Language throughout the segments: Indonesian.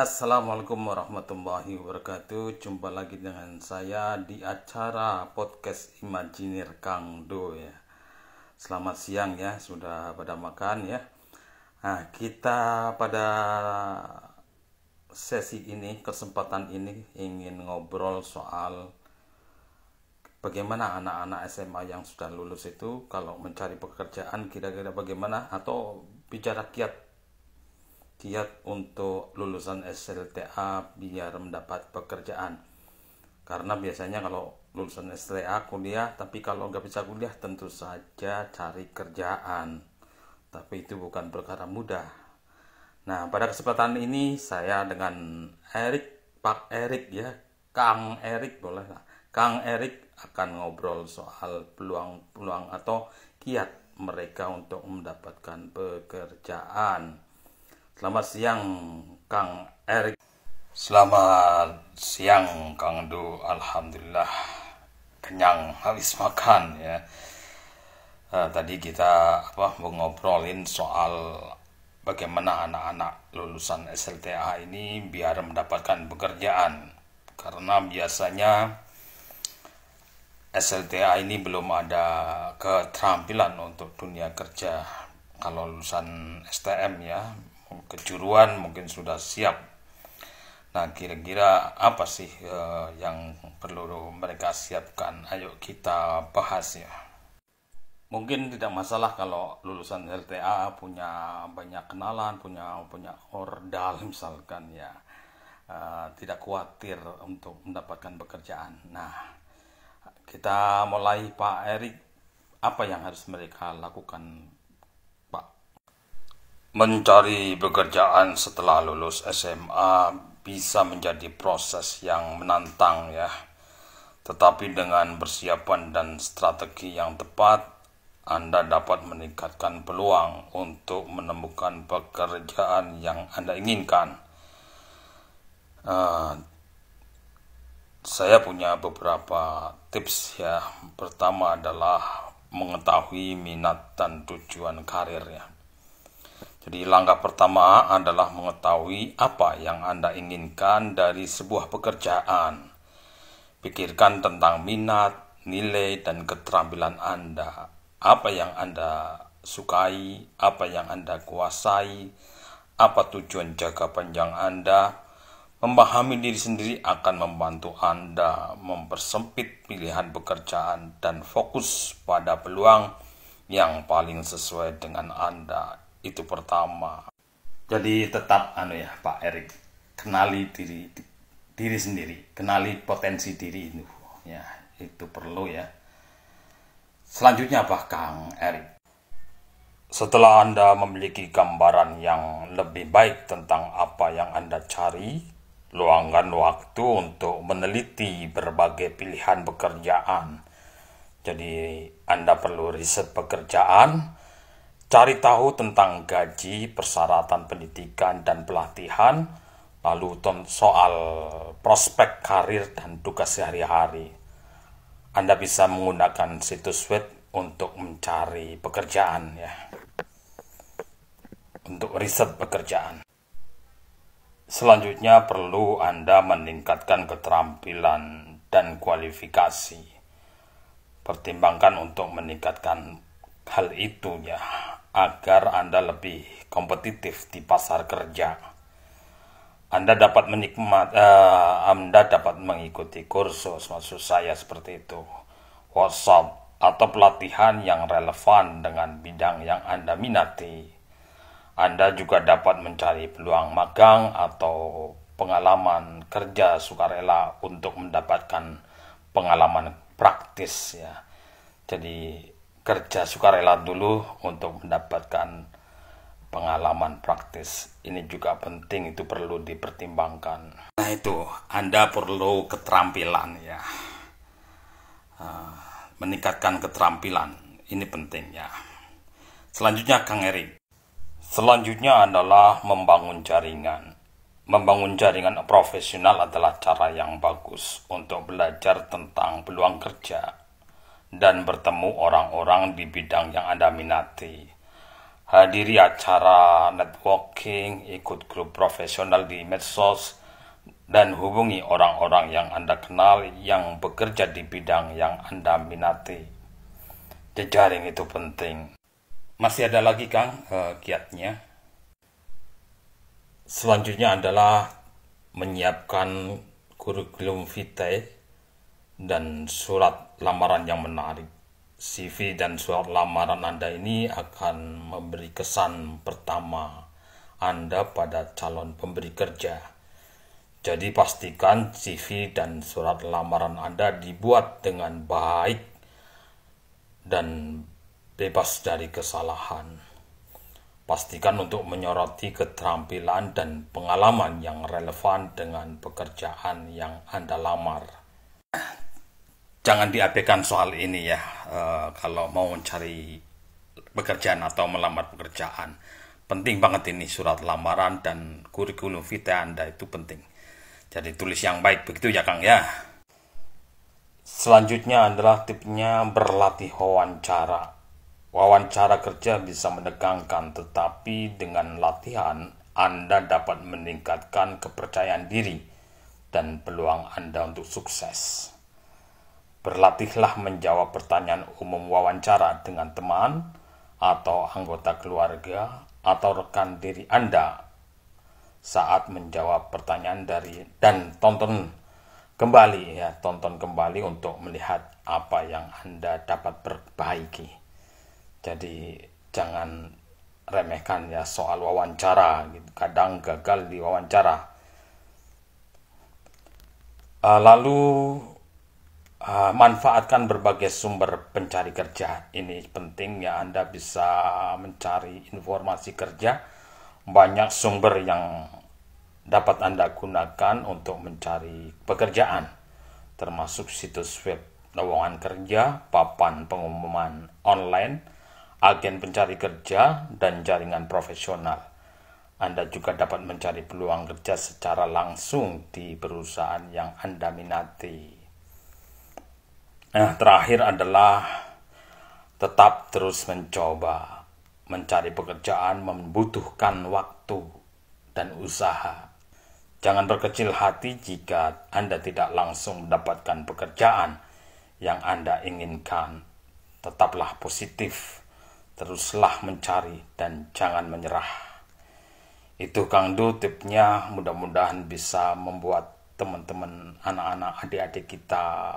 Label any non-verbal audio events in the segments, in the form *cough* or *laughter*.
Assalamualaikum warahmatullahi wabarakatuh Jumpa lagi dengan saya di acara podcast Imajinir Kang Do ya Selamat siang ya, sudah pada makan ya Nah kita pada sesi ini, kesempatan ini ingin ngobrol soal Bagaimana anak-anak SMA yang sudah lulus itu kalau mencari pekerjaan kira-kira bagaimana atau bicara kiat kiat untuk lulusan SLTA biar mendapat pekerjaan karena biasanya kalau lulusan SLTA kuliah tapi kalau nggak bisa kuliah tentu saja cari kerjaan tapi itu bukan perkara mudah nah pada kesempatan ini saya dengan Erik Pak Erik ya Kang Erik boleh lah Kang Erik akan ngobrol soal peluang-peluang atau kiat mereka untuk mendapatkan pekerjaan Selamat siang Kang Erik. Selamat siang Kang Du. Alhamdulillah kenyang habis makan ya. Uh, tadi kita apa mengobrolin soal bagaimana anak-anak lulusan SLTA ini biar mendapatkan pekerjaan karena biasanya SLTA ini belum ada keterampilan untuk dunia kerja kalau lulusan STM ya kejuruan mungkin sudah siap. Nah, kira-kira apa sih uh, yang perlu mereka siapkan? Ayo kita bahas ya. Mungkin tidak masalah kalau lulusan LTA punya banyak kenalan, punya punya ordal *laughs* misalkan ya. Uh, tidak khawatir untuk mendapatkan pekerjaan. Nah, kita mulai Pak Erik, apa yang harus mereka lakukan mencari pekerjaan setelah lulus SMA bisa menjadi proses yang menantang ya. Tetapi dengan persiapan dan strategi yang tepat, Anda dapat meningkatkan peluang untuk menemukan pekerjaan yang Anda inginkan. Uh, saya punya beberapa tips ya. Pertama adalah mengetahui minat dan tujuan karir ya jadi langkah pertama adalah mengetahui apa yang Anda inginkan dari sebuah pekerjaan. Pikirkan tentang minat, nilai, dan keterampilan Anda. Apa yang Anda sukai, apa yang Anda kuasai, apa tujuan jangka panjang Anda. Memahami diri sendiri akan membantu Anda mempersempit pilihan pekerjaan dan fokus pada peluang yang paling sesuai dengan Anda itu pertama jadi tetap anu ya Pak Erik kenali diri diri sendiri kenali potensi diri itu ya itu perlu ya selanjutnya apa Kang Erik setelah Anda memiliki gambaran yang lebih baik tentang apa yang Anda cari, luangkan waktu untuk meneliti berbagai pilihan pekerjaan. Jadi, Anda perlu riset pekerjaan, Cari tahu tentang gaji, persyaratan pendidikan dan pelatihan, lalu soal prospek karir dan tugas sehari-hari. Anda bisa menggunakan situs web untuk mencari pekerjaan ya. Untuk riset pekerjaan. Selanjutnya perlu Anda meningkatkan keterampilan dan kualifikasi. Pertimbangkan untuk meningkatkan hal itu ya agar Anda lebih kompetitif di pasar kerja. Anda dapat menikmat, uh, Anda dapat mengikuti kursus, maksud saya seperti itu, WhatsApp atau pelatihan yang relevan dengan bidang yang Anda minati. Anda juga dapat mencari peluang magang atau pengalaman kerja sukarela untuk mendapatkan pengalaman praktis ya. Jadi kerja sukarela dulu untuk mendapatkan pengalaman praktis. Ini juga penting, itu perlu dipertimbangkan. Nah itu, Anda perlu keterampilan ya. Eh, meningkatkan keterampilan, ini penting ya. Selanjutnya Kang Eri, Selanjutnya adalah membangun jaringan. Membangun jaringan profesional adalah cara yang bagus untuk belajar tentang peluang kerja dan bertemu orang-orang di bidang yang Anda minati. Hadiri acara networking, ikut grup profesional di medsos, dan hubungi orang-orang yang Anda kenal yang bekerja di bidang yang Anda minati. Jejaring itu penting. Masih ada lagi, Kang, eh, kiatnya. Selanjutnya adalah menyiapkan kurikulum vitae dan surat lamaran yang menarik. CV dan surat lamaran Anda ini akan memberi kesan pertama Anda pada calon pemberi kerja. Jadi pastikan CV dan surat lamaran Anda dibuat dengan baik dan bebas dari kesalahan. Pastikan untuk menyoroti keterampilan dan pengalaman yang relevan dengan pekerjaan yang Anda lamar jangan diabaikan soal ini ya uh, kalau mau mencari pekerjaan atau melamar pekerjaan penting banget ini surat lamaran dan kurikulum vitae anda itu penting jadi tulis yang baik begitu ya Kang ya selanjutnya adalah tipnya berlatih wawancara wawancara kerja bisa menegangkan tetapi dengan latihan anda dapat meningkatkan kepercayaan diri dan peluang Anda untuk sukses. Berlatihlah menjawab pertanyaan umum wawancara dengan teman atau anggota keluarga atau rekan diri Anda saat menjawab pertanyaan dari dan tonton kembali ya, tonton kembali untuk melihat apa yang Anda dapat perbaiki. Jadi jangan remehkan ya soal wawancara gitu. Kadang gagal di wawancara. Eh, lalu Ah, manfaatkan berbagai sumber pencari kerja. Ini penting ya Anda bisa mencari informasi kerja banyak sumber yang dapat Anda gunakan untuk mencari pekerjaan termasuk situs web lowongan kerja, papan pengumuman online, agen pencari kerja dan jaringan profesional. Anda juga dapat mencari peluang kerja secara langsung di perusahaan yang Anda minati. Nah, terakhir adalah tetap terus mencoba. Mencari pekerjaan membutuhkan waktu dan usaha. Jangan berkecil hati jika Anda tidak langsung mendapatkan pekerjaan yang Anda inginkan. Tetaplah positif, teruslah mencari, dan jangan menyerah. Itu Kang Du tipnya mudah-mudahan bisa membuat teman-teman anak-anak adik-adik kita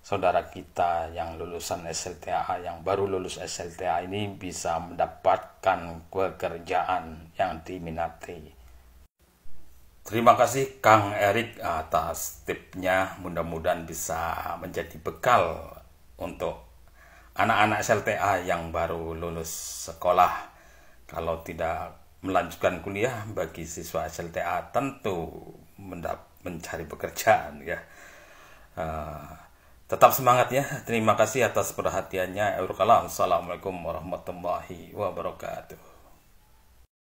saudara kita yang lulusan SLTA yang baru lulus SLTA ini bisa mendapatkan pekerjaan yang diminati. Terima kasih Kang Erik atas tipnya. Mudah-mudahan bisa menjadi bekal untuk anak-anak SLTA yang baru lulus sekolah. Kalau tidak melanjutkan kuliah bagi siswa SLTA tentu mencari pekerjaan ya. Uh, Tetap semangat ya. Terima kasih atas perhatiannya. Assalamualaikum warahmatullahi wabarakatuh.